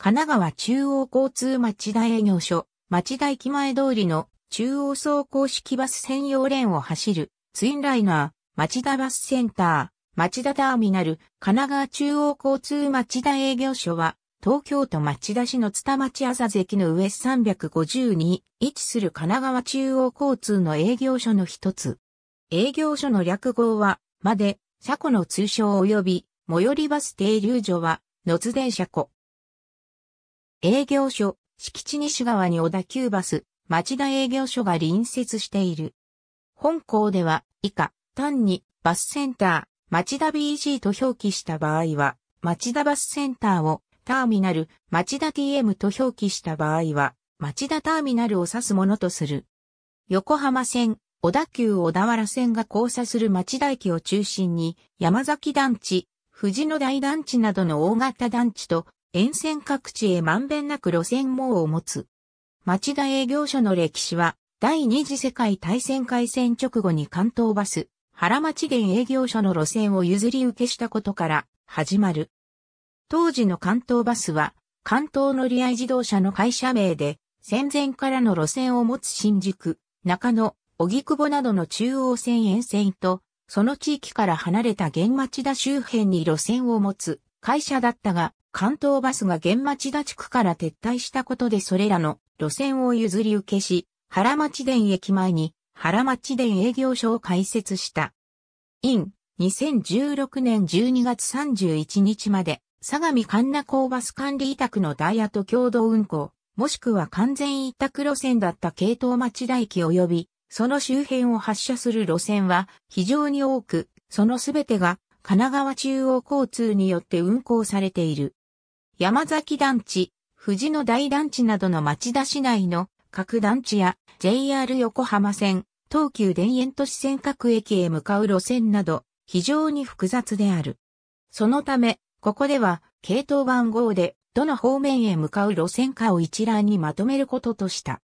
神奈川中央交通町田営業所、町田駅前通りの中央走行式バス専用レーンを走るツインライナー、町田バスセンター、町田ターミナル、神奈川中央交通町田営業所は、東京都町田市の津田町浅関の上350に位置する神奈川中央交通の営業所の一つ。営業所の略号は、まで、車庫の通称及び、最寄りバス停留所は、野津電車庫。営業所、敷地西側に小田急バス、町田営業所が隣接している。本校では、以下、単に、バスセンター、町田 BG と表記した場合は、町田バスセンターを、ターミナル、町田 TM と表記した場合は、町田ターミナルを指すものとする。横浜線、小田急小田原線が交差する町田駅を中心に、山崎団地、藤野台団地などの大型団地と沿線各地へまんべんなく路線網を持つ。町田営業所の歴史は、第二次世界大戦開戦直後に関東バス、原町電営業所の路線を譲り受けしたことから、始まる。当時の関東バスは、関東乗り合い自動車の会社名で、戦前からの路線を持つ新宿、中野、荻窪などの中央線沿線と、その地域から離れた現町田周辺に路線を持つ会社だったが、関東バスが現町田地区から撤退したことでそれらの路線を譲り受けし、原町田駅前に原町田営業所を開設した。in 2016年12月31日まで、相模神奈港バス管理委託のダイヤと共同運行、もしくは完全委託路線だった系統町田駅及び、その周辺を発車する路線は非常に多く、そのすべてが神奈川中央交通によって運行されている。山崎団地、富士野大団地などの町田市内の各団地や JR 横浜線、東急田園都市線各駅へ向かう路線など非常に複雑である。そのため、ここでは系統番号でどの方面へ向かう路線かを一覧にまとめることとした。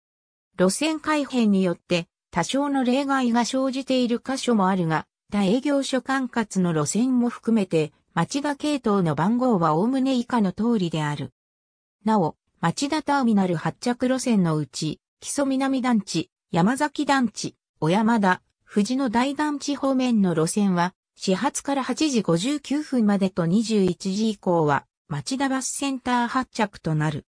路線改変によって多少の例外が生じている箇所もあるが、大営業所管轄の路線も含めて、町田系統の番号は概ね以下の通りである。なお、町田ターミナル発着路線のうち、木曽南団地、山崎団地、小山田、藤野大団地方面の路線は、始発から8時59分までと21時以降は、町田バスセンター発着となる。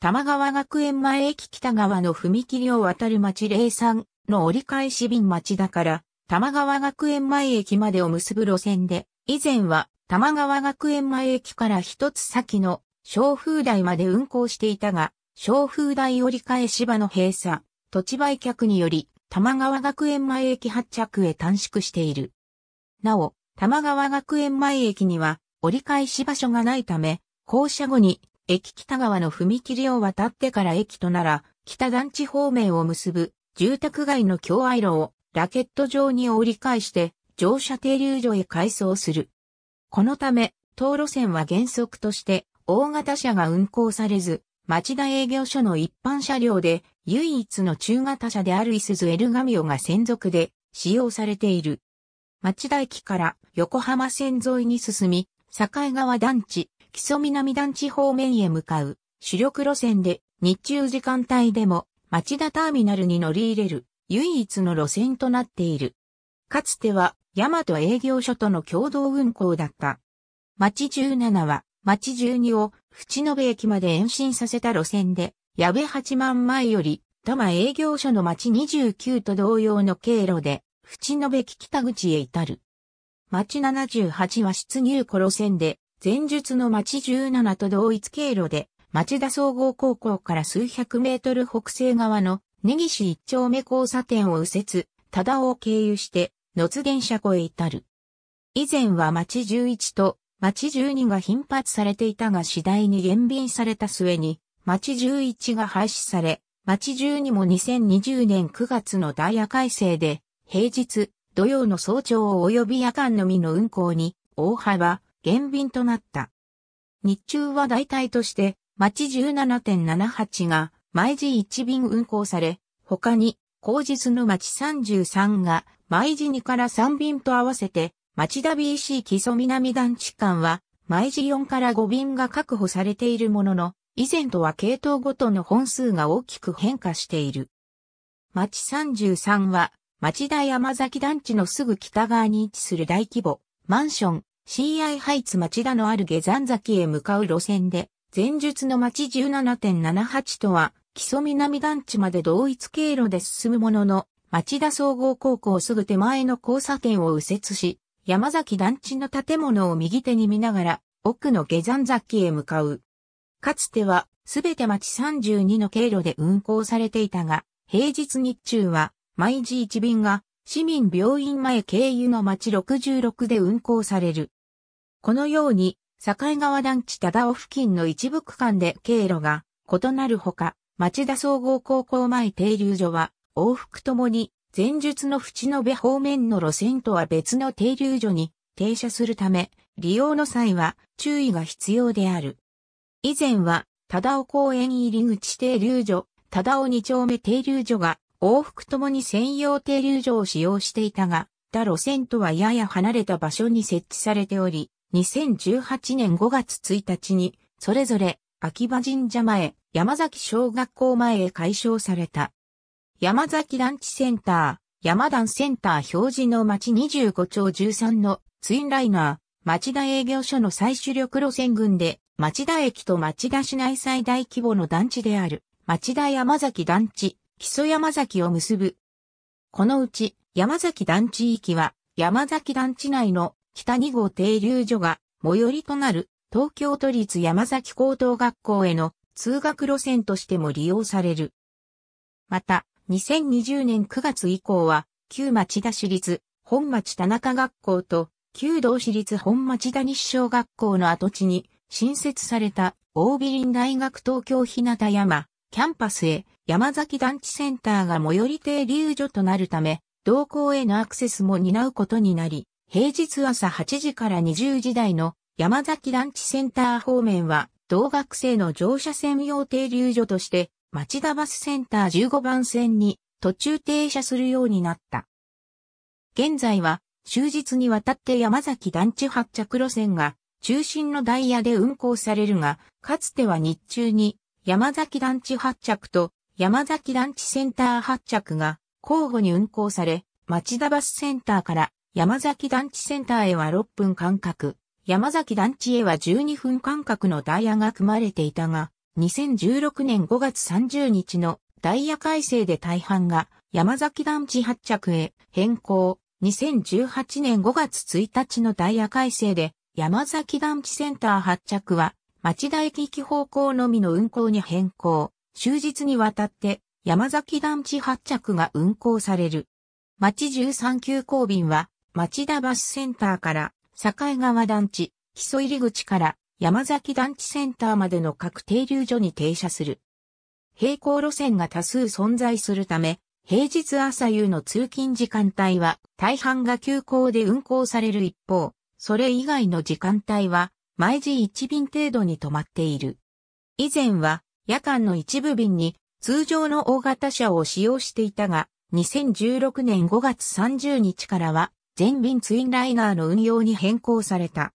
玉川学園前駅北側の踏切を渡る町03の折り返し便町田から玉川学園前駅までを結ぶ路線で、以前は玉川学園前駅から一つ先の小風台まで運行していたが、小風台折り返し場の閉鎖、土地売却により、玉川学園前駅発着へ短縮している。なお、玉川学園前駅には折り返し場所がないため、降車後に駅北側の踏切を渡ってから駅となら、北団地方面を結ぶ住宅街の境愛路をラケット状に折り返して乗車停留所へ回送する。このため、当路線は原則として大型車が運行されず、町田営業所の一般車両で唯一の中型車であるイスズエルガミオが専属で使用されている。町田駅から横浜線沿いに進み、境川団地、木曽南団地方面へ向かう主力路線で日中時間帯でも町田ターミナルに乗り入れる。唯一の路線となっている。かつては、大和営業所との共同運行だった。町17は、町12を、淵延駅まで延伸させた路線で、矢部8万前より、多摩営業所の町29と同様の経路で、淵延べ北口へ至る。町78は出入庫路線で、前述の町17と同一経路で、町田総合高校から数百メートル北西側の根岸一丁目交差点を右折、忠尾を経由して、野津電車庫へ至る。以前は町11と町12が頻発されていたが次第に減便された末に、町11が廃止され、町12も2020年9月のダイヤ改正で、平日、土曜の早朝及び夜間のみの運行に、大幅、減便となった。日中は大体として、町17.78が、毎時1便運行され、他に、後日の町33が、毎時2から3便と合わせて、町田 BC 基礎南団地間は、毎時4から5便が確保されているものの、以前とは系統ごとの本数が大きく変化している。町33は、町田山崎団地のすぐ北側に位置する大規模、マンション、CI ハイツ町田のある下山崎へ向かう路線で、前述の町17.78とは木曽南団地まで同一経路で進むものの、町田総合高校すぐ手前の交差点を右折し、山崎団地の建物を右手に見ながら、奥の下山崎へ向かう。かつては、すべて町32の経路で運行されていたが、平日日中は、毎時1便が、市民病院前経由の町66で運行される。このように、境川団地忠尾付近の一部区間で経路が異なるほか、町田総合高校前停留所は、往復ともに、前述の淵延方面の路線とは別の停留所に停車するため、利用の際は注意が必要である。以前は、忠尾公園入口停留所、忠尾二丁目停留所が往復ともに専用停留所を使用していたが、他路線とはやや離れた場所に設置されており、2018年5月1日に、それぞれ秋葉神社前、山崎小学校前へ解消された。山崎団地センター、山団センター表示の町25町13のツインライナー、町田営業所の最主力路線群で、町田駅と町田市内最大規模の団地である、町田山崎団地、木曽山崎を結ぶ。このうち、山崎団地域は、山崎団地内の北2号停留所が最寄りとなる東京都立山崎高等学校への通学路線としても利用される。また、2020年9月以降は、旧町田市立本町田中学校と旧道市立本町田西小学校の跡地に新設された大美林大学東京日向山キャンパスへ山崎団地センターが最寄り停留所となるため、同校へのアクセスも担うことになり、平日朝8時から20時台の山崎団地センター方面は同学生の乗車専用停留所として、町田バスセンター15番線に途中停車するようになった。現在は、終日にわたって山崎団地発着路線が中心のダイヤで運行されるが、かつては日中に山崎団地発着と山崎団地センター発着が交互に運行され、町田バスセンターから山崎団地センターへは6分間隔。山崎団地へは12分間隔のダイヤが組まれていたが、2016年5月30日のダイヤ改正で大半が山崎団地発着へ変更。2018年5月1日のダイヤ改正で山崎団地センター発着は町田駅行き方向のみの運行に変更。終日にわたって山崎団地発着が運行される。町13急行便は町田バスセンターから境川団地、基礎入口から山崎団地センターまでの各停留所に停車する。並行路線が多数存在するため、平日朝夕の通勤時間帯は大半が休校で運行される一方、それ以外の時間帯は毎時1便程度に止まっている。以前は夜間の一部便に通常の大型車を使用していたが、2016年5月30日からは全便ツインライナーの運用に変更された。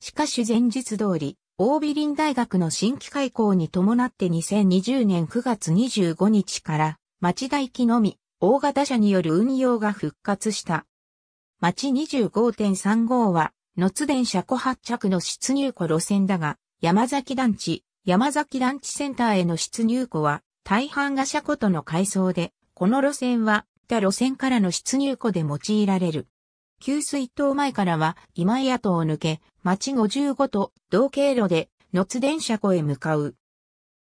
しかし前日通り、オービリン大学の新規開校に伴って2020年9月25日から町大機のみ大型車による運用が復活した。町25.35は、のつ電車庫発着の出入庫路線だが、山崎団地、山崎団地センターへの出入庫は、大半が車庫との改装で、この路線は、他路線からの出入庫で用いられる。給水塔前からは今井跡を抜け、町55と同経路で野津電車庫へ向かう。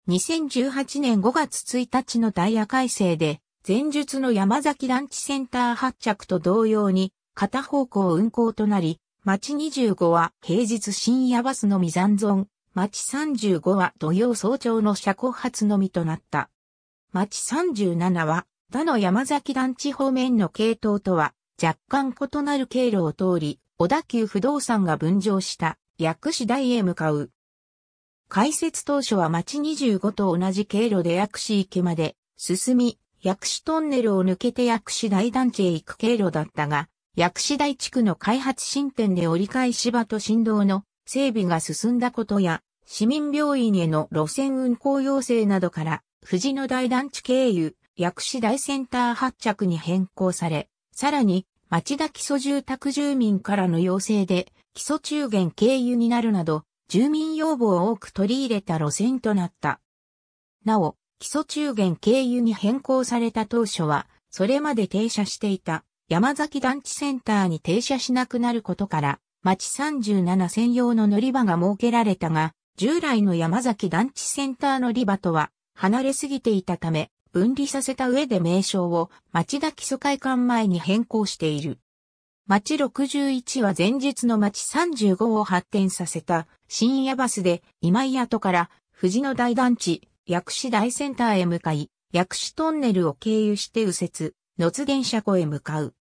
2018年5月1日のダイヤ改正で、前述の山崎団地センター発着と同様に、片方向運行となり、町25は平日深夜バスのみ残存、町35は土曜早朝の車庫発のみとなった。町37は、他の山崎団地方面の系統とは若干異なる経路を通り、小田急不動産が分譲した薬師台へ向かう。開設当初は町25と同じ経路で薬師池まで進み、薬師トンネルを抜けて薬師台団地へ行く経路だったが、薬師台地区の開発進展で折り返し場と振動の整備が進んだことや、市民病院への路線運行要請などから、富士野台団地経由、薬師台センター発着に変更され、さらに、町田基礎住宅住民からの要請で、基礎中元経由になるなど、住民要望を多く取り入れた路線となった。なお、基礎中元経由に変更された当初は、それまで停車していた山崎団地センターに停車しなくなることから、町37専用の乗り場が設けられたが、従来の山崎団地センター乗り場とは離れすぎていたため、分離させた上で名称を町田基礎会館前に変更している。町61は前日の町35を発展させた深夜バスで今井跡から富士の大団地、薬師大センターへ向かい、薬師トンネルを経由して右折、野津原車庫へ向かう。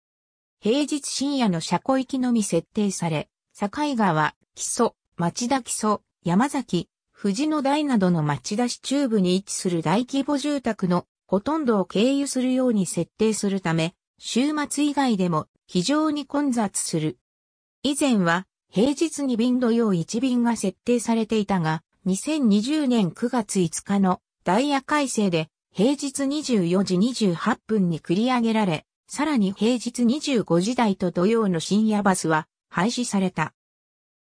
平日深夜の車庫行きのみ設定され、境川、木曽、町田木曽、山崎、富士の台などの町田市中部に位置する大規模住宅のほとんどを経由するように設定するため、週末以外でも非常に混雑する。以前は平日に便土曜1便が設定されていたが、2020年9月5日のダイヤ改正で平日24時28分に繰り上げられ、さらに平日25時台と土曜の深夜バスは廃止された。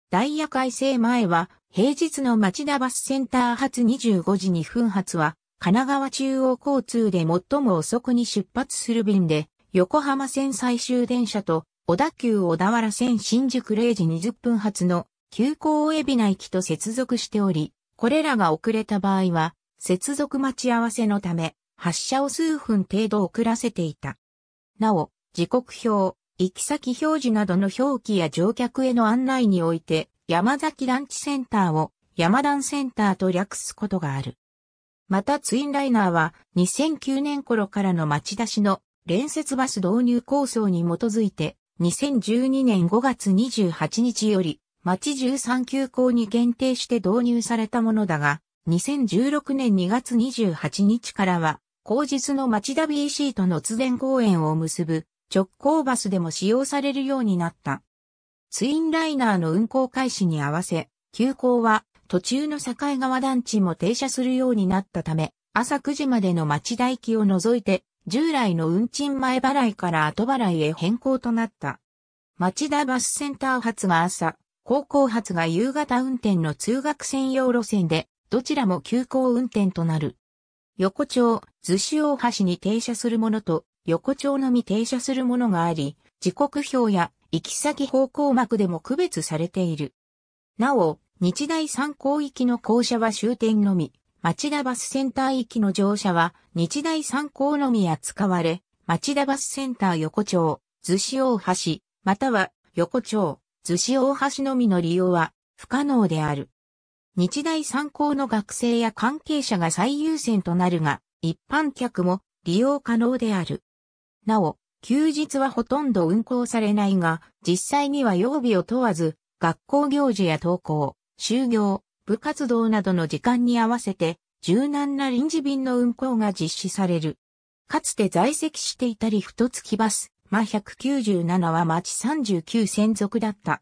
ダイヤ改正前は平日の町田バスセンター発25時2分発は神奈川中央交通で最も遅くに出発する便で、横浜線最終電車と小田急小田原線新宿0時20分発の急行海老名駅と接続しており、これらが遅れた場合は、接続待ち合わせのため、発車を数分程度遅らせていた。なお、時刻表、行き先表示などの表記や乗客への案内において、山崎団地センターを山団センターと略すことがある。またツインライナーは2009年頃からの町出しの連接バス導入構想に基づいて2012年5月28日より町13急行に限定して導入されたものだが2016年2月28日からは後日の町田 BC との津田公園を結ぶ直行バスでも使用されるようになった。ツインライナーの運行開始に合わせ、急行は途中の境川団地も停車するようになったため、朝9時までの町代機を除いて、従来の運賃前払いから後払いへ変更となった。町田バスセンター発が朝、高校発が夕方運転の通学専用路線で、どちらも急行運転となる。横丁、逗子大橋に停車するものと、横丁のみ停車するものがあり、時刻表や行き先方向幕でも区別されている。なお、日大三高行きの校舎は終点のみ、町田バスセンター行きの乗車は日大三高のみ扱われ、町田バスセンター横丁、逗子大橋、または横丁、逗子大橋のみの利用は不可能である。日大三高の学生や関係者が最優先となるが、一般客も利用可能である。なお、休日はほとんど運行されないが、実際には曜日を問わず、学校行事や登校、就業、部活動などの時間に合わせて、柔軟な臨時便の運行が実施される。かつて在籍していたリフト付きバス、マ197は町39専属だった。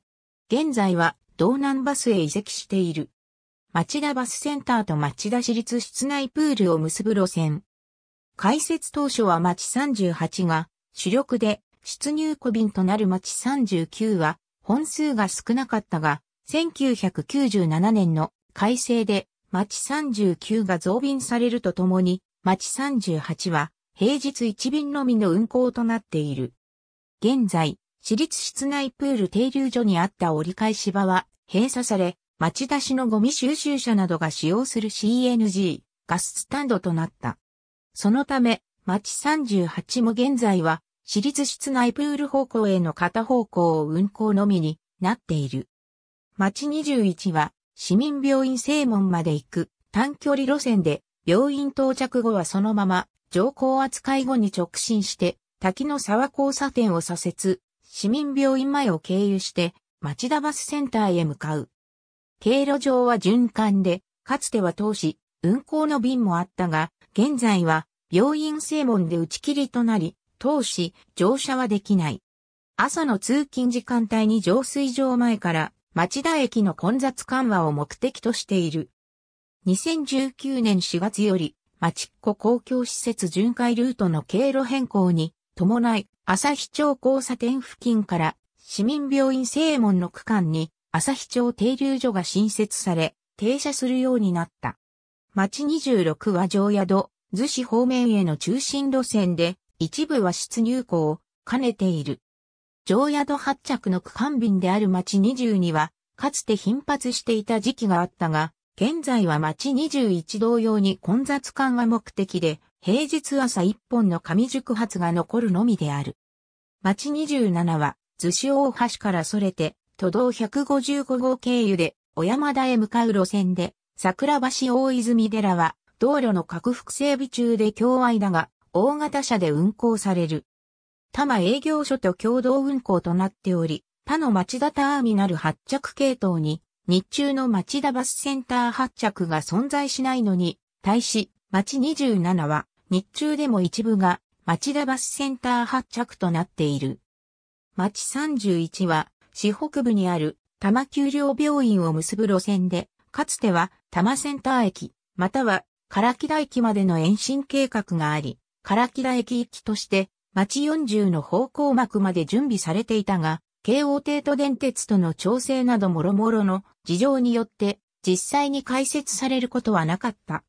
現在は道南バスへ移籍している。町田バスセンターと町田市立室内プールを結ぶ路線。開設当初は町38が主力で出入小便となる町39は本数が少なかったが、1997年の改正で町39が増便されるとともに、町38は平日1便のみの運行となっている。現在、私立室内プール停留所にあった折り返し場は閉鎖され、町出しのゴミ収集車などが使用する CNG、ガススタンドとなった。そのため、町38も現在は、私立室内プール方向への片方向を運行のみになっている。町21は市民病院正門まで行く短距離路線で病院到着後はそのまま乗降扱い後に直進して滝の沢交差点を左折、市民病院前を経由して町田バスセンターへ向かう。経路上は循環で、かつては当時、運行の便もあったが、現在は病院正門で打ち切りとなり、当時乗車はできない。朝の通勤時間帯に浄水場前から町田駅の混雑緩和を目的としている。2019年4月より、町っ子公共施設巡回ルートの経路変更に伴い、朝日町交差点付近から市民病院正門の区間に朝日町停留所が新設され、停車するようになった。町26は城宿、逗子方面への中心路線で、一部は出入港を兼ねている。常宿発着の区間便である町22は、かつて頻発していた時期があったが、現在は町21同様に混雑感が目的で、平日朝1本の上宿発が残るのみである。町27は、逗子大橋からそれて、都道155号経由で、小山田へ向かう路線で、桜橋大泉寺は、道路の拡幅整備中で境愛だが、大型車で運行される。多摩営業所と共同運行となっており、他の町田ターミナル発着系統に、日中の町田バスセンター発着が存在しないのに、対し、町27は、日中でも一部が、町田バスセンター発着となっている。町31は、市北部にある、多摩丘陵病院を結ぶ路線で、かつては、多摩センター駅、または、唐木田駅までの延伸計画があり、唐木田駅行きとして、町40の方向幕まで準備されていたが、京王帝都電鉄との調整など諸々の事情によって実際に開設されることはなかった。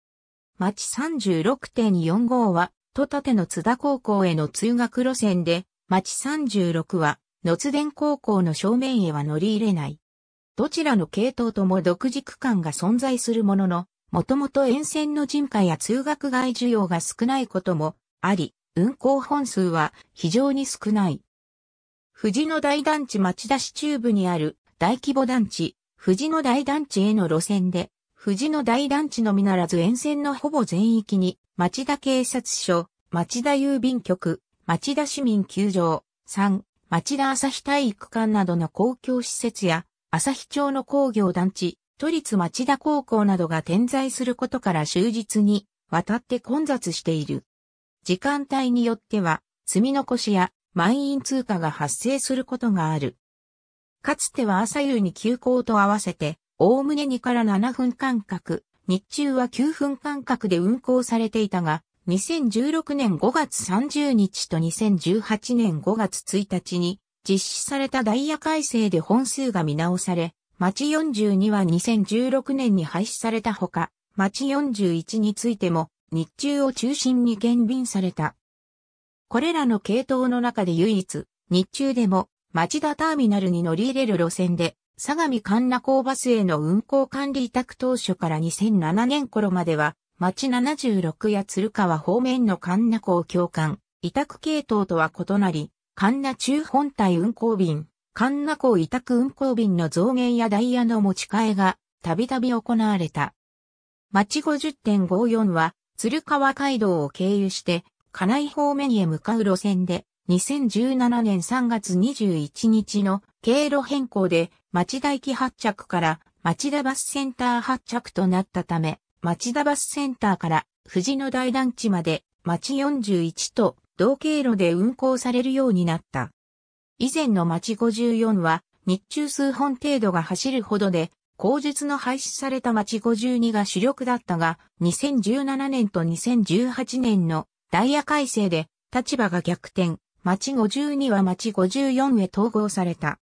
町36.45は、戸建の津田高校への通学路線で、町36は、野津田高校の正面へは乗り入れない。どちらの系統とも独自区間が存在するものの、もともと沿線の人家や通学外需要が少ないこともあり、運行本数は非常に少ない。富士野大団地町田市中部にある大規模団地、富士野大団地への路線で、富士野大団地のみならず沿線のほぼ全域に、町田警察署、町田郵便局、町田市民球場、三、町田朝日体育館などの公共施設や、朝日町の工業団地、都立町田高校などが点在することから終日に、渡って混雑している。時間帯によっては、積み残しや満員通過が発生することがある。かつては朝夕に休校と合わせて、おおむね2から7分間隔、日中は9分間隔で運行されていたが、2016年5月30日と2018年5月1日に実施されたダイヤ改正で本数が見直され、町42は2016年に廃止されたほか、町41についても日中を中心に減便された。これらの系統の中で唯一、日中でも町田ターミナルに乗り入れる路線で、相模神奈港バスへの運行管理委託当初から2007年頃までは、町76や鶴川方面の神奈港共管、委託系統とは異なり、神奈中本体運行便、神奈港委託運行便の増減やダイヤの持ち替えが、たびたび行われた。町50.54は、鶴川街道を経由して、金井方面へ向かう路線で、2017年3月21日の経路変更で、町田駅発着から町田バスセンター発着となったため、町田バスセンターから藤野大団地まで町41と同経路で運行されるようになった。以前の町54は日中数本程度が走るほどで口述の廃止された町52が主力だったが、2017年と2018年のダイヤ改正で立場が逆転、町52は町54へ統合された。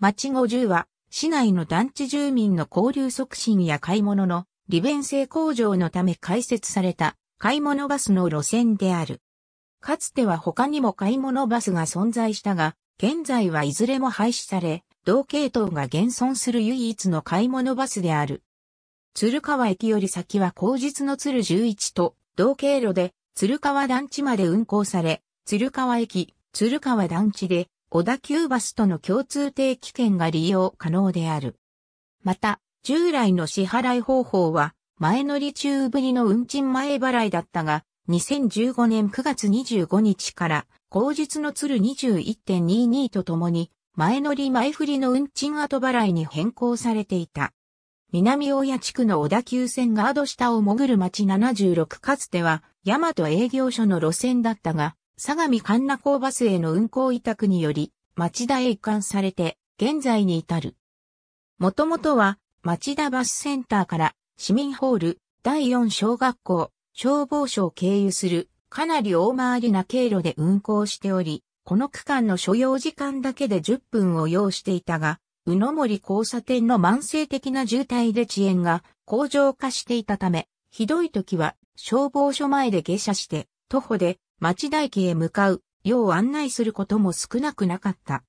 町50は市内の団地住民の交流促進や買い物の利便性向上のため開設された買い物バスの路線である。かつては他にも買い物バスが存在したが、現在はいずれも廃止され、同系統が現存する唯一の買い物バスである。鶴川駅より先は後日の鶴11と同経路で鶴川団地まで運行され、鶴川駅、鶴川団地で小田急バスとの共通定期券が利用可能である。また、従来の支払い方法は前乗り中ぶりの運賃前払いだったが、2015年9月25日から、後日の鶴21.22とともに、前乗り前振りの運賃後払いに変更されていた。南大谷地区の小田急線ガード下を潜る町76かつては、大和営業所の路線だったが、相模神奈港バスへの運行委託により、町田へ移管されて、現在に至る。もともとは、町田バスセンターから、市民ホール、第4小学校、消防署を経由する、かなり大回りな経路で運行しており、この区間の所要時間だけで10分を要していたが、宇野森交差点の慢性的な渋滞で遅延が向上化していたため、ひどい時は消防署前で下車して徒歩で町田駅へ向かうよう案内することも少なくなかった。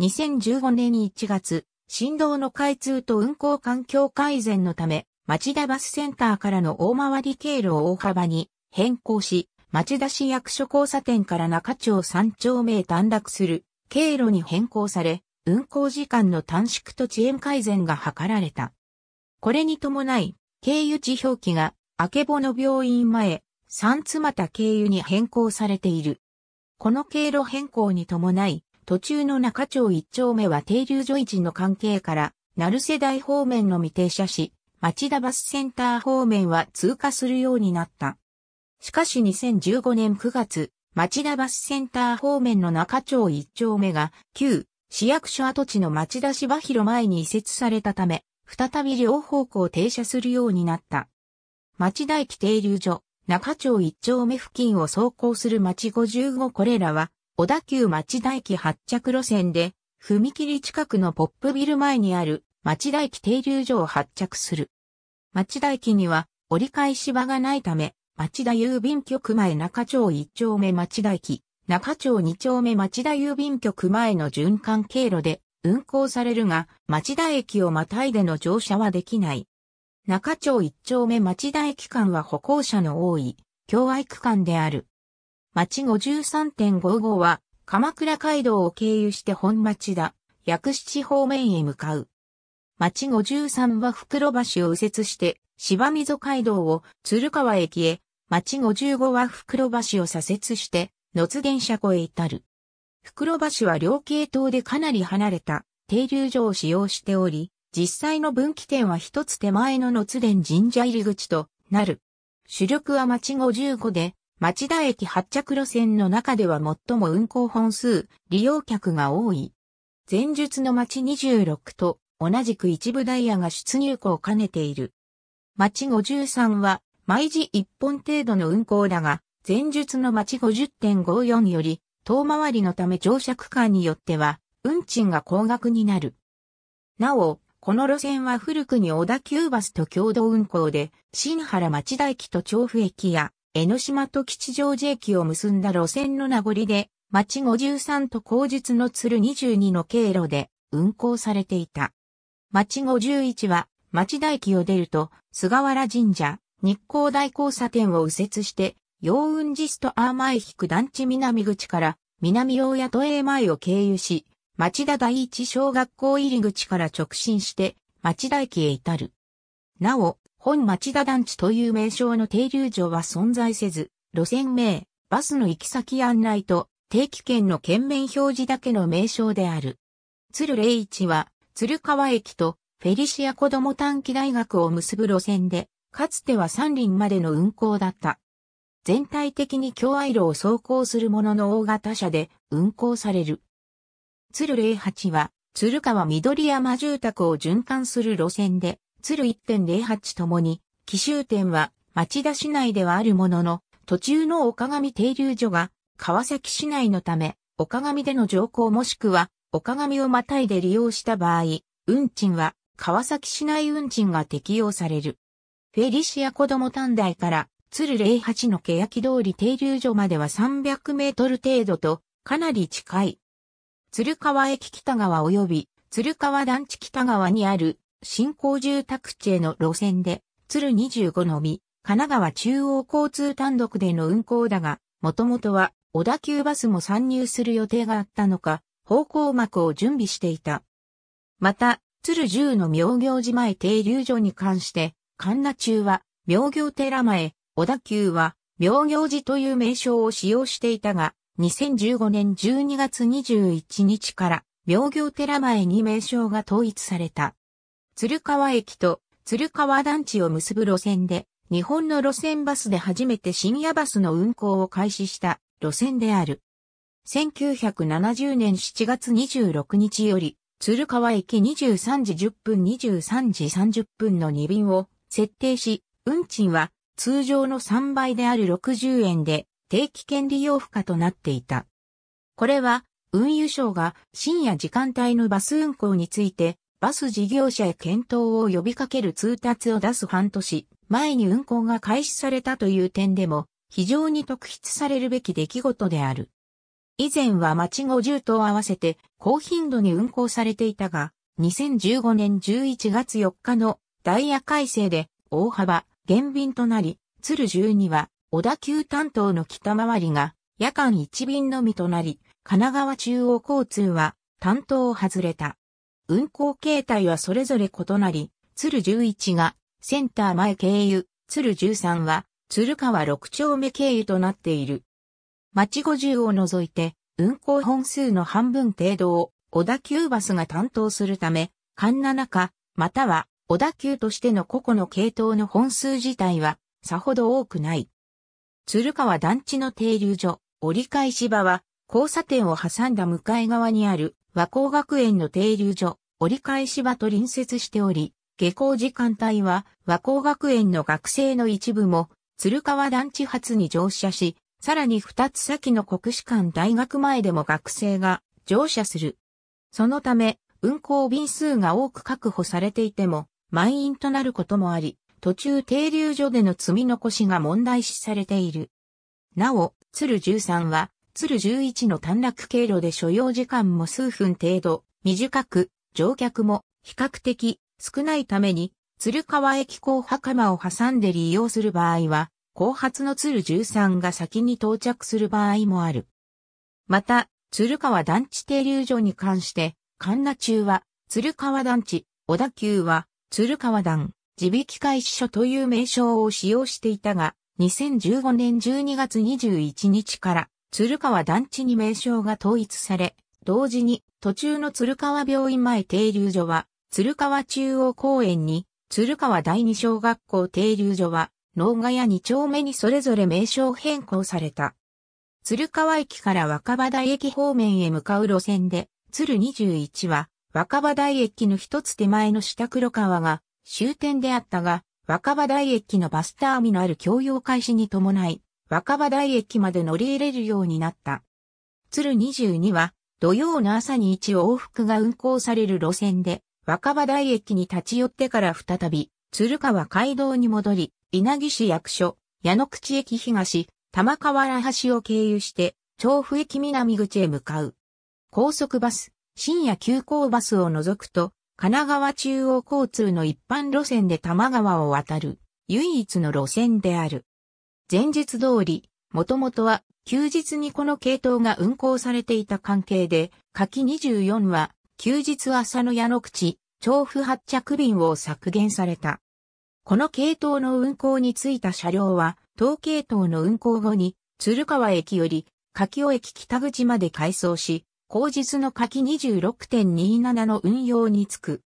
2015年1月、振動の開通と運行環境改善のため、町田バスセンターからの大回り経路を大幅に変更し、町田市役所交差点から中町三丁目へ短絡する経路に変更され、運行時間の短縮と遅延改善が図られた。これに伴い、経由地表記が、あけぼの病院前、三また経由に変更されている。この経路変更に伴い、途中の中町一丁目は停留所位置の関係から、鳴瀬台方面の未停車し、町田バスセンター方面は通過するようになった。しかし2015年9月、町田バスセンター方面の中町1丁目が、旧市役所跡地の町田芝広前に移設されたため、再び両方向停車するようになった。町田駅停留所、中町1丁目付近を走行する町55これらは、小田急町田駅発着路線で、踏切近くのポップビル前にある町田駅停留所を発着する。町田駅には折り返し場がないため、町田郵便局前中町1丁目町田駅、中町2丁目町田郵便局前の循環経路で運行されるが、町田駅をまたいでの乗車はできない。中町1丁目町田駅間は歩行者の多い、境外区間である。町53.55は、鎌倉街道を経由して本町田、薬七方面へ向かう。町53は袋橋を右折して、芝溝街道を鶴川駅へ、町55は袋橋を左折して、野津電車庫へ至る。袋橋は両系統でかなり離れた停留所を使用しており、実際の分岐点は一つ手前の野津殿神社入り口となる。主力は町55で、町田駅発着路線の中では最も運行本数、利用客が多い。前述の町26と同じく一部ダイヤが出入庫を兼ねている。町53は、毎時1本程度の運行だが、前述の町50.54より、遠回りのため乗車区間によっては、運賃が高額になる。なお、この路線は古くに小田急バスと共同運行で、新原町田駅と調布駅や、江ノ島と吉祥寺駅を結んだ路線の名残で、町53と後述の鶴22の経路で運行されていた。町51は、町田駅を出ると、菅原神社、日光大交差点を右折して、陽雲寺ストアー前引く団地南口から、南大谷都営前を経由し、町田第一小学校入り口から直進して、町田駅へ至る。なお、本町田団地という名称の停留所は存在せず、路線名、バスの行き先案内と、定期券の券面表示だけの名称である。鶴零一は、鶴川駅とフェリシア子ども短期大学を結ぶ路線で、かつては三輪までの運行だった。全体的に京愛路を走行するものの大型車で運行される。鶴08は、鶴川緑山住宅を循環する路線で、鶴1.08ともに、奇襲点は町田市内ではあるものの、途中の岡上停留所が川崎市内のため、岡上での乗降もしくはお鏡をまたいで利用した場合、運賃は川崎市内運賃が適用される。フェリシア子供短大から鶴08の欅通り停留所までは300メートル程度とかなり近い。鶴川駅北側及び鶴川団地北側にある新興住宅地への路線で鶴25のみ神奈川中央交通単独での運行だが、もともとは小田急バスも参入する予定があったのか、方向幕を準備していた。また、鶴十の妙行寺前停留所に関して、神奈中は妙行寺前、小田急は妙行寺という名称を使用していたが、2015年12月21日から妙行寺前に名称が統一された。鶴川駅と鶴川団地を結ぶ路線で、日本の路線バスで初めて深夜バスの運行を開始した路線である。1970年7月26日より、鶴川駅23時10分23時30分の2便を設定し、運賃は通常の3倍である60円で定期券利用不可となっていた。これは運輸省が深夜時間帯のバス運行についてバス事業者へ検討を呼びかける通達を出す半年前に運行が開始されたという点でも非常に特筆されるべき出来事である。以前は町50と合わせて高頻度に運行されていたが、2015年11月4日のダイヤ改正で大幅減便となり、鶴12は小田急担当の北回りが夜間1便のみとなり、神奈川中央交通は担当を外れた。運行形態はそれぞれ異なり、鶴11がセンター前経由、鶴13は鶴川6丁目経由となっている。町50を除いて、運行本数の半分程度を小田急バスが担当するため、環七か、または小田急としての個々の系統の本数自体は、さほど多くない。鶴川団地の停留所、折り返し場は、交差点を挟んだ向かい側にある和光学園の停留所、折り返し場と隣接しており、下校時間帯は和光学園の学生の一部も鶴川団地発に乗車し、さらに二つ先の国士館大学前でも学生が乗車する。そのため、運行便数が多く確保されていても、満員となることもあり、途中停留所での積み残しが問題視されている。なお、鶴13は、鶴11の短絡経路で所要時間も数分程度、短く、乗客も比較的少ないために、鶴川駅港袴を挟んで利用する場合は、後発の鶴13が先に到着する場合もある。また、鶴川団地停留所に関して、神奈中は、鶴川団地、小田急は、鶴川団、地引き開始所という名称を使用していたが、2015年12月21日から、鶴川団地に名称が統一され、同時に、途中の鶴川病院前停留所は、鶴川中央公園に、鶴川第二小学校停留所は、農賀や二丁目にそれぞれ名称変更された。鶴川駅から若葉台駅方面へ向かう路線で、鶴21は若葉台駅の一つ手前の下黒川が終点であったが、若葉台駅のバスターミナル共用開始に伴い、若葉台駅まで乗り入れるようになった。鶴22は土曜の朝に一往復が運行される路線で、若葉台駅に立ち寄ってから再び、鶴川街道に戻り、稲城市役所、矢野口駅東、玉川原橋を経由して、調布駅南口へ向かう。高速バス、深夜急行バスを除くと、神奈川中央交通の一般路線で玉川を渡る、唯一の路線である。前日通り、もともとは休日にこの系統が運行されていた関係で、記24は休日朝の矢野口、調布発着便を削減された。この系統の運行についた車両は、当系統の運行後に、鶴川駅より、柿尾駅北口まで改装し、後日の柿26.27の運用につく。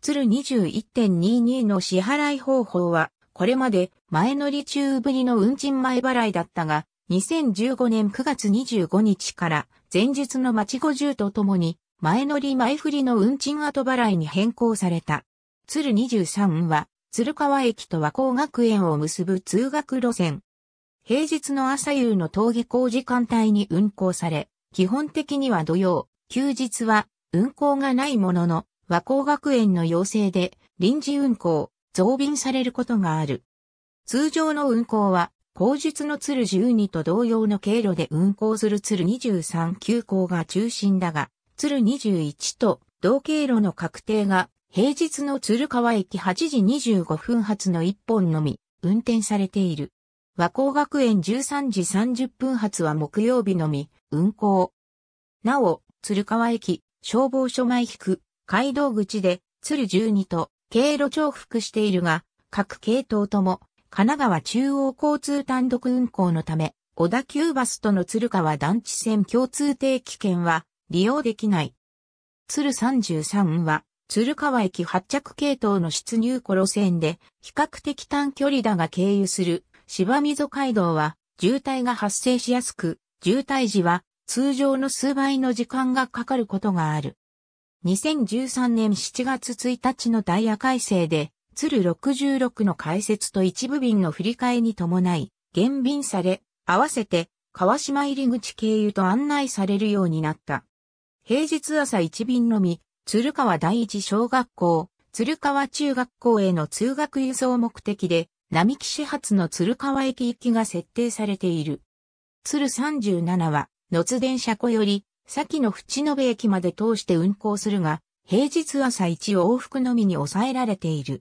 鶴21.22の支払い方法は、これまで前乗り中ぶりの運賃前払いだったが、2015年9月25日から前日の待ち50とともに前乗り前振りの運賃後払いに変更された。鶴23は鶴川駅と和光学園を結ぶ通学路線。平日の朝夕の登下校時間帯に運行され、基本的には土曜、休日は運行がないものの、和光学園の要請で臨時運行、増便されることがある。通常の運行は、後述の鶴12と同様の経路で運行する鶴23急行が中心だが、鶴21と同経路の確定が平日の鶴川駅8時25分発の1本のみ、運転されている。和光学園13時30分発は木曜日のみ、運行。なお、鶴川駅、消防署前引く、街道口で、鶴12と、経路重複しているが、各系統とも、神奈川中央交通単独運行のため、小田急バスとの鶴川団地線共通定期券は、利用できない。鶴33は、鶴川駅発着系統の出入庫路線で、比較的短距離だが経由する芝溝街道は、渋滞が発生しやすく、渋滞時は通常の数倍の時間がかかることがある。2013年7月1日のダイヤ改正で、鶴66の開設と一部便の振り替えに伴い、減便され、合わせて、川島入口経由と案内されるようになった。平日朝一便のみ、鶴川第一小学校、鶴川中学校への通学輸送目的で、並木始発の鶴川駅行きが設定されている。鶴37は、野津電車庫より、先の淵延駅まで通して運行するが、平日朝一往復のみに抑えられている。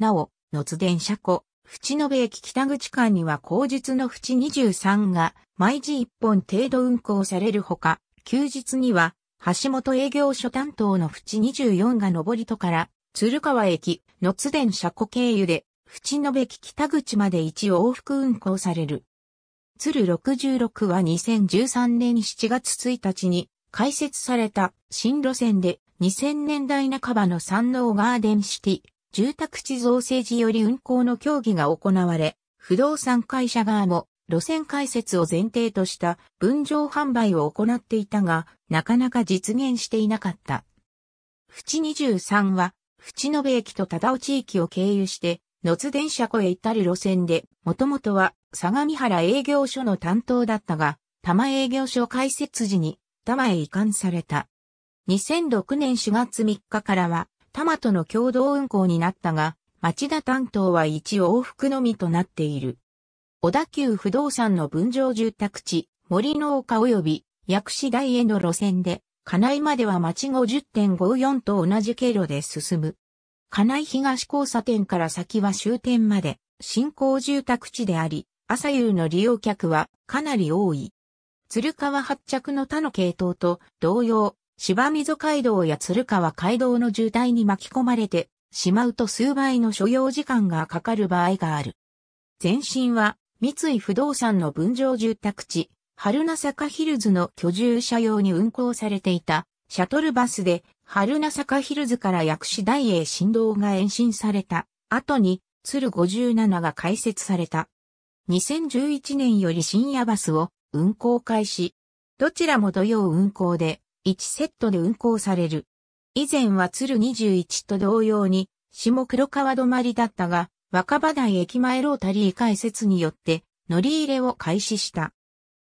なお、野津電車庫、淵延駅北口間には後日の淵23が、毎時1本程度運行されるほか、休日には、橋本営業所担当の淵24が上り戸から、鶴川駅、のつ電車庫経由で、淵べき北口まで一往復運行される。鶴66は2013年7月1日に開設された新路線で2000年代半ばの山王ガーデンシティ住宅地造成時より運行の協議が行われ、不動産会社側も路線開設を前提とした分譲販売を行っていたが、なかなか実現していなかった。淵23は、淵延駅と忠尾地域を経由して、野津電車庫へ至る路線で、もともとは相模原営業所の担当だったが、多摩営業所開設時に多摩へ移管された。2006年4月3日からは、多摩との共同運行になったが、町田担当は一往復のみとなっている。小田急不動産の分譲住宅地、森の丘及び薬師台への路線で、金井までは町50.54と同じ経路で進む。金井東交差点から先は終点まで、新興住宅地であり、朝夕の利用客はかなり多い。鶴川発着の他の系統と同様、芝溝街道や鶴川街道の渋滞に巻き込まれてしまうと数倍の所要時間がかかる場合がある。前身は三井不動産の分譲住宅地、春名坂ヒルズの居住者用に運行されていたシャトルバスで春名坂ヒルズから薬師大英振動が延伸された後に鶴57が開設された。2011年より深夜バスを運行開始。どちらも土曜運行で1セットで運行される。以前は鶴21と同様に下黒川止まりだったが若葉台駅前ロータリー解説によって乗り入れを開始した。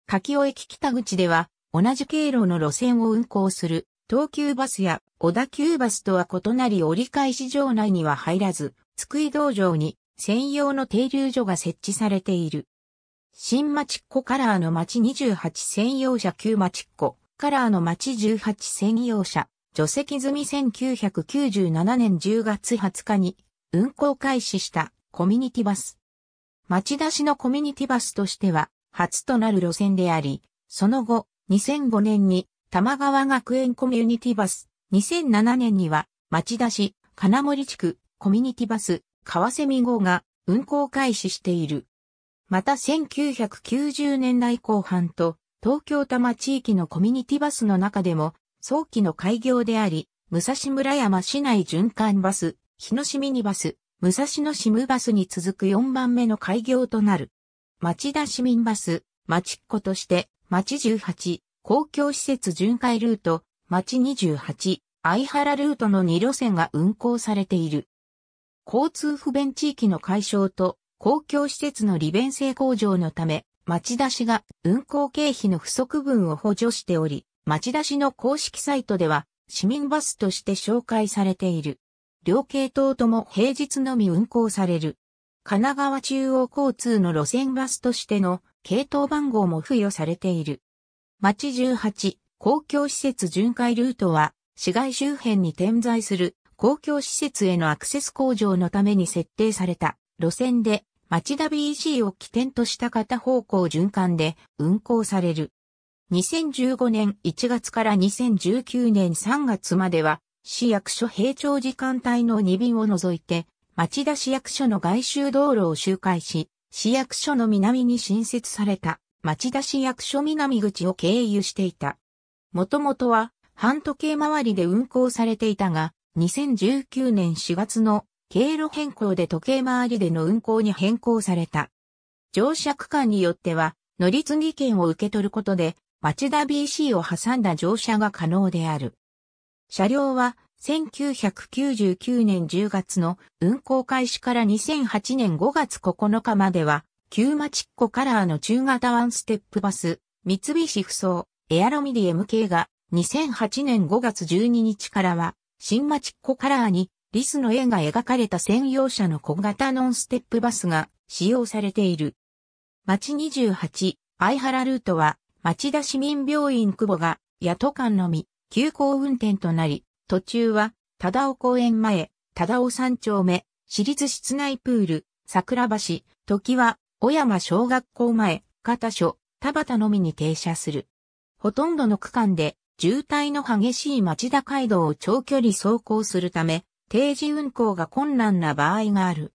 柿尾駅北口では同じ経路の路線を運行する東急バスや小田急バスとは異なり折り返し場内には入らず、津久井道場に専用の停留所が設置されている。新町っ子カラーの町28専用車旧町っ子カラーの町18専用車除籍済み1997年10月20日に運行開始した。コミュニティバス。町田市のコミュニティバスとしては初となる路線であり、その後、2005年に玉川学園コミュニティバス、2007年には町田市金森地区コミュニティバス川美号が運行開始している。また1990年代後半と東京多摩地域のコミュニティバスの中でも早期の開業であり、武蔵村山市内循環バス、日野市ミニバス、武蔵野市ムバスに続く4番目の開業となる。町田市民バス、町っ子として、町18、公共施設巡回ルート、町28、相原ルートの2路線が運行されている。交通不便地域の解消と公共施設の利便性向上のため、町田市が運行経費の不足分を補助しており、町田市の公式サイトでは市民バスとして紹介されている。両系統とも平日のみ運行される。神奈川中央交通の路線バスとしての系統番号も付与されている。町18公共施設巡回ルートは市街周辺に点在する公共施設へのアクセス向上のために設定された路線で町田 b c を起点とした片方向循環で運行される。2015年1月から2019年3月までは市役所閉庁時間帯の2便を除いて、町田市役所の外周道路を周回し、市役所の南に新設された町田市役所南口を経由していた。もともとは半時計回りで運行されていたが、2019年4月の経路変更で時計回りでの運行に変更された。乗車区間によっては、乗り継ぎ券を受け取ることで、町田 BC を挟んだ乗車が可能である。車両は1999年10月の運行開始から2008年5月9日までは、旧町っ子カラーの中型ワンステップバス、三菱不そエアロミディ MK が2008年5月12日からは、新町っ子カラーにリスの絵が描かれた専用車の小型ノンステップバスが使用されている。町28、相原ルートは、町田市民病院久保が、野都館のみ、急行運転となり、途中は、忠尾公園前、忠尾三丁目、私立室内プール、桜橋、時は、小山小学校前、片所、田畑のみに停車する。ほとんどの区間で、渋滞の激しい町田街道を長距離走行するため、定時運行が困難な場合がある。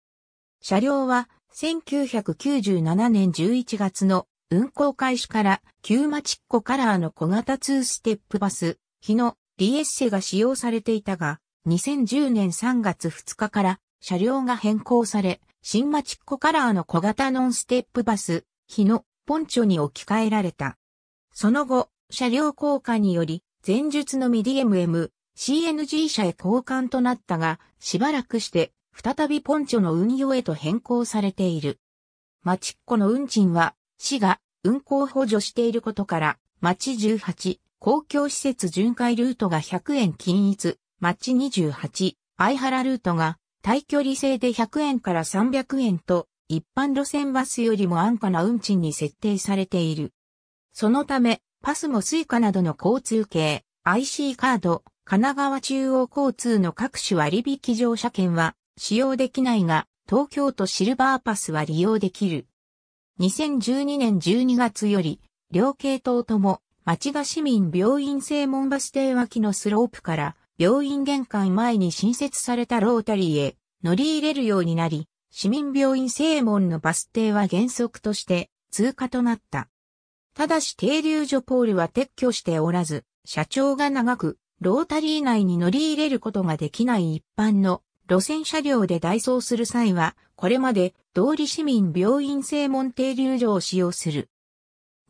車両は、1997年11月の運行開始から、旧町っ子カラーの小型2ステップバス、日野、リエッセが使用されていたが、2010年3月2日から車両が変更され、新町っ子カラーの小型ノンステップバス、日野、ポンチョに置き換えられた。その後、車両交換により、前述のミディ MM、CNG 車へ交換となったが、しばらくして、再びポンチョの運用へと変更されている。町っ子の運賃は、市が運行補助していることから、町18、公共施設巡回ルートが100円均一、マッチ28、相原ルートが、対距離制で100円から300円と、一般路線バスよりも安価な運賃に設定されている。そのため、パスもスイカなどの交通系、IC カード、神奈川中央交通の各種割引乗車券は使用できないが、東京都シルバーパスは利用できる。2012年12月より、両系統とも町田市民病院正門バス停脇のスロープから病院玄関前に新設されたロータリーへ乗り入れるようになり、市民病院正門のバス停は原則として通過となった。ただし停留所ポールは撤去しておらず、社長が長くロータリー内に乗り入れることができない一般の路線車両で代走する際は、これまで通り市民病院正門停留所を使用する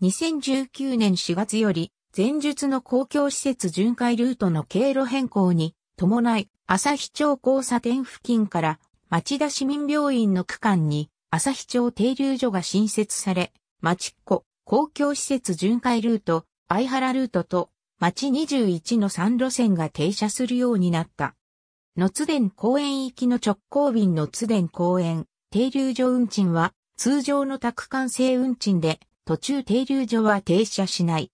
2019年4月より、前述の公共施設巡回ルートの経路変更に伴い、日町交差点付近から町田市民病院の区間に日町停留所が新設され、町っ子公共施設巡回ルート、相原ルートと町21の3路線が停車するようになった。野津田公園行きの直行便の津田公園停留所運賃は通常の宅間制運賃で途中停留所は停車しない。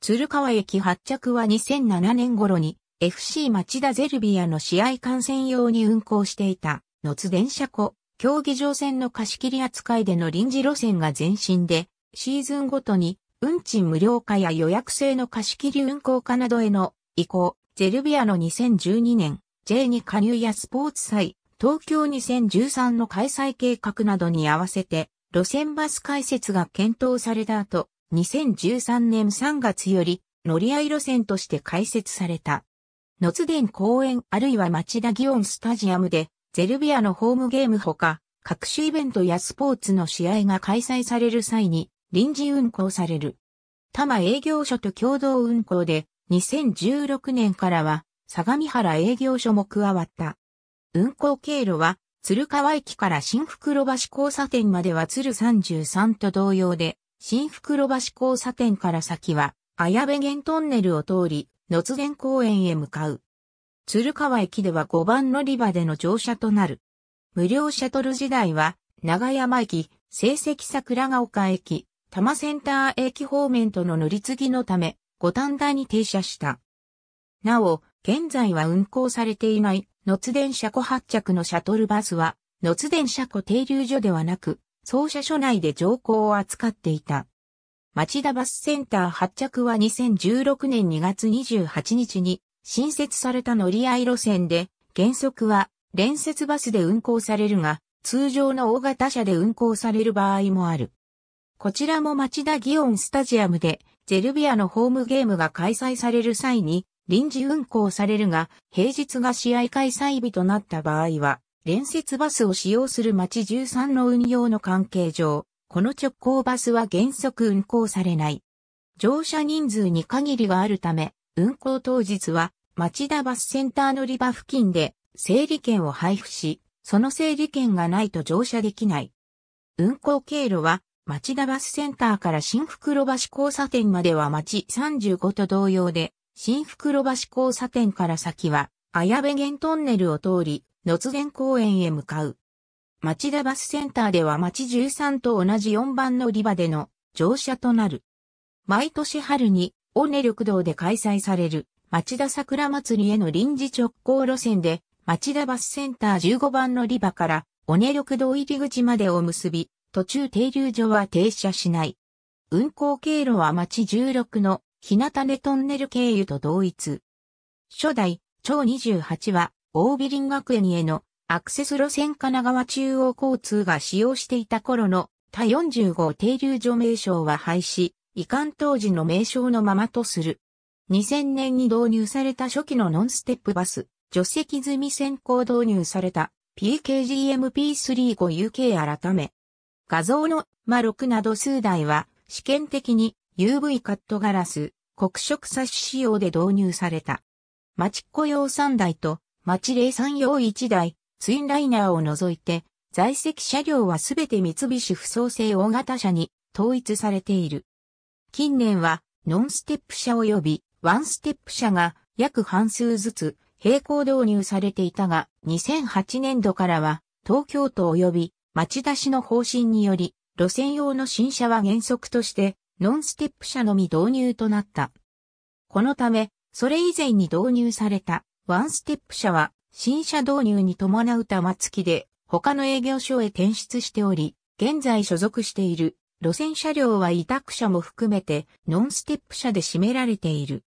鶴川駅発着は2007年頃に FC 町田ゼルビアの試合観戦用に運行していた、のつ電車庫、競技場線の貸し切り扱いでの臨時路線が前進で、シーズンごとに運賃無料化や予約制の貸し切り運行化などへの移行、ゼルビアの2012年、J に加入やスポーツ祭、東京2013の開催計画などに合わせて、路線バス開設が検討された後、2013年3月より乗り合い路線として開設された。野津ん公園あるいは町田祇園スタジアムで、ゼルビアのホームゲームほか、各種イベントやスポーツの試合が開催される際に、臨時運行される。多摩営業所と共同運行で、2016年からは、相模原営業所も加わった。運行経路は、鶴川駅から新袋橋交差点までは鶴33と同様で、新袋橋交差点から先は、綾部原トンネルを通り、野津ん公園へ向かう。鶴川駅では5番乗り場での乗車となる。無料シャトル時代は、長山駅、成績桜ヶ丘駅、多摩センター駅方面との乗り継ぎのため、五反田に停車した。なお、現在は運行されていない、野津電車庫発着のシャトルバスは、野津電車庫停留所ではなく、総車所内で乗降を扱っていた。町田バスセンター発着は2016年2月28日に新設された乗り合い路線で、原則は連接バスで運行されるが、通常の大型車で運行される場合もある。こちらも町田祇園スタジアムで、ゼルビアのホームゲームが開催される際に、臨時運行されるが、平日が試合開催日となった場合は、連接バスを使用する町13の運用の関係上、この直行バスは原則運行されない。乗車人数に限りがあるため、運行当日は町田バスセンター乗り場付近で整理券を配布し、その整理券がないと乗車できない。運行経路は町田バスセンターから新袋橋交差点までは町35と同様で、新袋橋交差点から先は、綾部原トンネルを通り、野津原公園へ向かう。町田バスセンターでは町13と同じ4番乗り場での乗車となる。毎年春に、尾根緑道で開催される、町田桜祭りへの臨時直行路線で、町田バスセンター15番乗り場から、尾根緑道入り口までを結び、途中停留所は停車しない。運行経路は町16の日向根トンネル経由と同一。初代、超28は、大ビリン学園へのアクセス路線神奈川中央交通が使用していた頃の他4 5停留所名称は廃止、移管当時の名称のままとする。2000年に導入された初期のノンステップバス、除籍済み先行導入された PKGMP35UK 改め。画像の、ま6など数台は試験的に UV カットガラス、黒色サッシ仕様で導入された。町っ子用3台と町零3用1台、ツインライナーを除いて、在籍車両はすべて三菱不創製大型車に統一されている。近年は、ノンステップ車及びワンステップ車が約半数ずつ並行導入されていたが、2008年度からは、東京都及び町田市の方針により、路線用の新車は原則として、ノンステップ車のみ導入となった。このため、それ以前に導入されたワンステップ車は新車導入に伴う玉付きで他の営業所へ転出しており、現在所属している路線車両は委託車も含めてノンステップ車で占められている。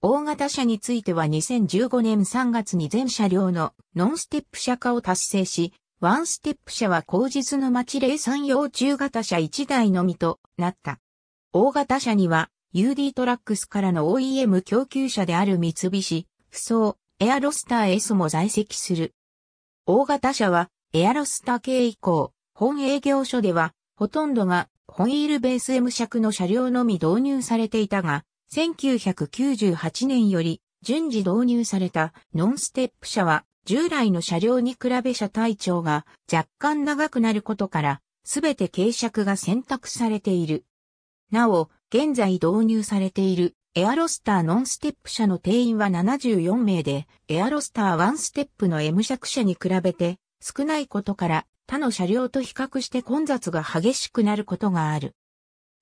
大型車については2015年3月に全車両のノンステップ車化を達成し、ワンステップ車は後日の町零産用中型車1台のみとなった。大型車には UD トラックスからの OEM 供給車である三菱、不装、エアロスター S も在籍する。大型車はエアロスター系以降、本営業所ではほとんどがホイールベース M 尺の車両のみ導入されていたが、1998年より順次導入されたノンステップ車は従来の車両に比べ車体長が若干長くなることから、すべて傾尺が選択されている。なお、現在導入されているエアロスターノンステップ車の定員は74名で、エアロスターワンステップの M 尺車に比べて少ないことから他の車両と比較して混雑が激しくなることがある。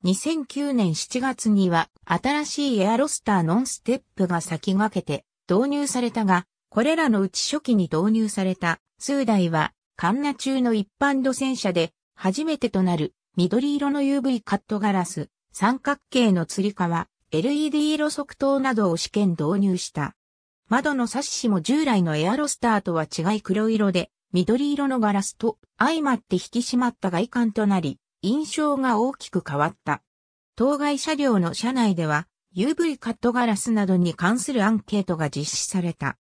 2009年7月には新しいエアロスターノンステップが先駆けて導入されたが、これらのうち初期に導入された数台はカンナ中の一般路線車で初めてとなる緑色の UV カットガラス三角形の吊り革、LED 路側灯などを試験導入した。窓のサッシも従来のエアロスターとは違い黒色で、緑色のガラスと相まって引き締まった外観となり、印象が大きく変わった。当該車両の車内では、UV カットガラスなどに関するアンケートが実施された。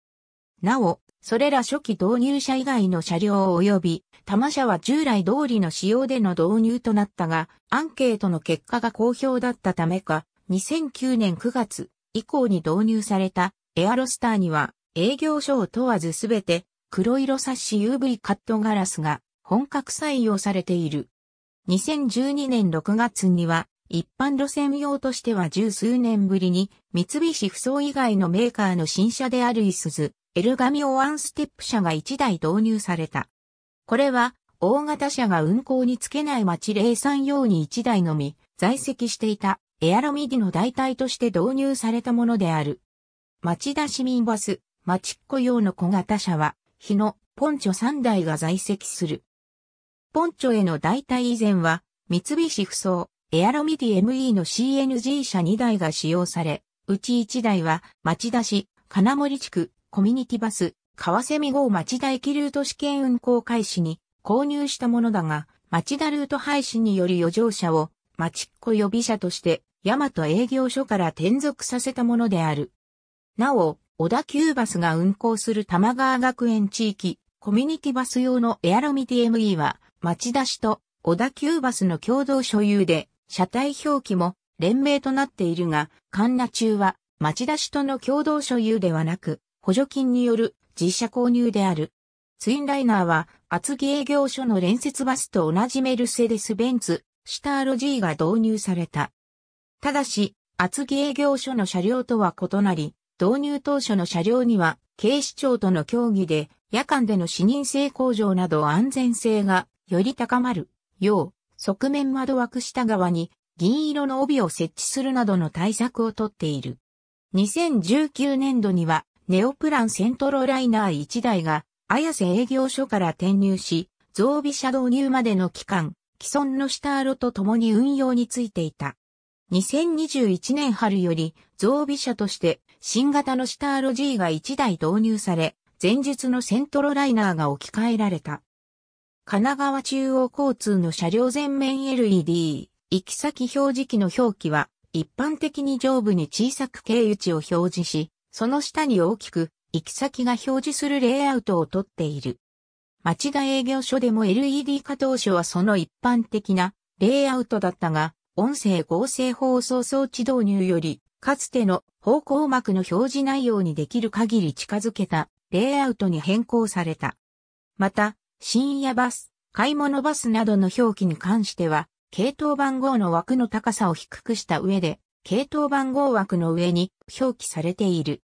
なお、それら初期導入車以外の車両及び、玉車は従来通りの仕様での導入となったが、アンケートの結果が好評だったためか、2009年9月以降に導入されたエアロスターには営業所を問わずすべて黒色サッシ UV カットガラスが本格採用されている。2012年6月には一般路線用としては十数年ぶりに三菱不走以外のメーカーの新車であるイスズエルガミオワンステップ車が1台導入された。これは、大型車が運行につけない町03用に1台のみ、在籍していたエアロミディの代替として導入されたものである。町田市民バス、町っ子用の小型車は、日のポンチョ3台が在籍する。ポンチョへの代替以前は、三菱不走、エアロミディ ME の CNG 車2台が使用され、うち1台は町田市、金森地区、コミュニティバス、川美号町田駅ルート試験運行開始に購入したものだが、町田ルート廃止により余剰車を町っ子予備車として、大和営業所から転属させたものである。なお、小田急バスが運行する玉川学園地域、コミュニティバス用のエアロミ DME は、町田市と小田急バスの共同所有で、車体表記も連名となっているが、カンナ中は町田市との共同所有ではなく、補助金による実車購入である。ツインライナーは厚木営業所の連接バスと同じメルセデス・ベンツ、シターロ G が導入された。ただし、厚木営業所の車両とは異なり、導入当初の車両には警視庁との協議で夜間での視認性向上など安全性がより高まるよう側面窓枠下側に銀色の帯を設置するなどの対策をとっている。2019年度にはネオプランセントロライナー1台が、綾瀬営業所から転入し、増備車導入までの期間、既存の下ーロと共に運用についていた。2021年春より、増備車として新型のシターロ G が1台導入され、前述のセントロライナーが置き換えられた。神奈川中央交通の車両全面 LED、行き先表示器の表記は、一般的に上部に小さく経由値を表示し、その下に大きく、行き先が表示するレイアウトをとっている。町田営業所でも LED 化当初はその一般的なレイアウトだったが、音声合成放送装置導入より、かつての方向幕の表示内容にできる限り近づけたレイアウトに変更された。また、深夜バス、買い物バスなどの表記に関しては、系統番号の枠の高さを低くした上で、系統番号枠の上に表記されている。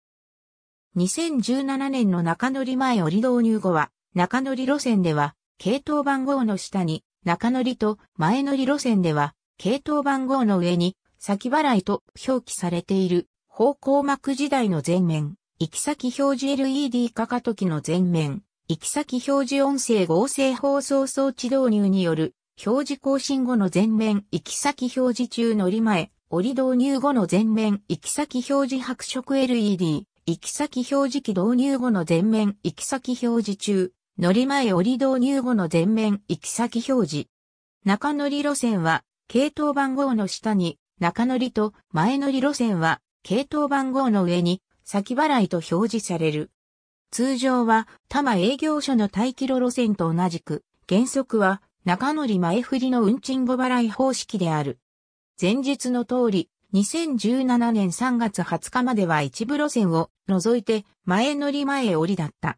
2017年の中乗り前折導入後は、中乗り路線では、系統番号の下に、中乗りと前乗り路線では、系統番号の上に、先払いと表記されている、方向幕時代の前面、行き先表示 LED 化かときの前面、行き先表示音声合成放送装置導入による、表示更新後の前面、行き先表示中乗り前、折導入後の全面行き先表示白色 LED、行き先表示器導入後の全面行き先表示中、乗り前折導入後の全面行き先表示。中乗り路線は、系統番号の下に、中乗りと前乗り路線は、系統番号の上に、先払いと表示される。通常は、多摩営業所の待機路路線と同じく、原則は、中乗り前振りの運賃後払い方式である。前述の通り、2017年3月20日までは一部路線を除いて前乗り前降りだった。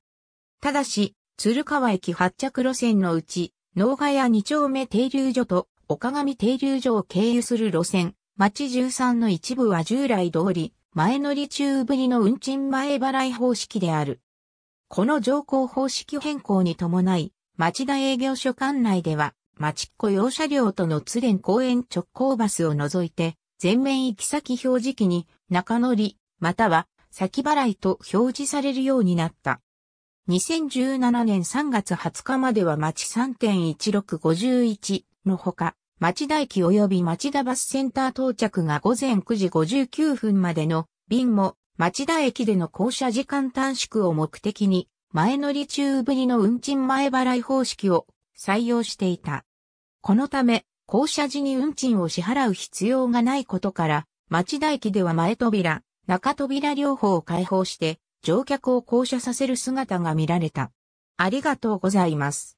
ただし、鶴川駅発着路線のうち、農家屋二丁目停留所と岡上停留所を経由する路線、町13の一部は従来通り、前乗り中ぶりの運賃前払い方式である。この乗降方式変更に伴い、町田営業所管内では、町っ子用車両とのれ連公園直行バスを除いて、全面行き先表示器に中乗り、または先払いと表示されるようになった。2017年3月20日までは町3.1651のほか、町田駅及び町田バスセンター到着が午前9時59分までの便も町田駅での降車時間短縮を目的に前乗り中ぶりの運賃前払い方式を採用していた。このため、降車時に運賃を支払う必要がないことから、町田駅では前扉、中扉両方を開放して、乗客を降車させる姿が見られた。ありがとうございます。